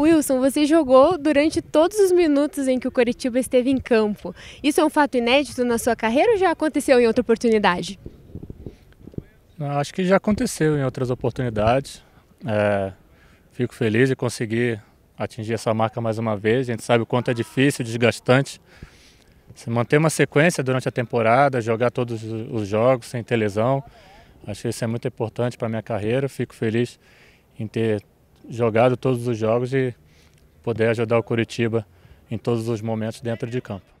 Wilson, você jogou durante todos os minutos em que o Coritiba esteve em campo. Isso é um fato inédito na sua carreira ou já aconteceu em outra oportunidade? Acho que já aconteceu em outras oportunidades. É, fico feliz de conseguir atingir essa marca mais uma vez. A gente sabe o quanto é difícil, desgastante. Se manter uma sequência durante a temporada, jogar todos os jogos sem ter lesão, acho que isso é muito importante para a minha carreira. Fico feliz em ter jogado todos os jogos e poder ajudar o Curitiba em todos os momentos dentro de campo.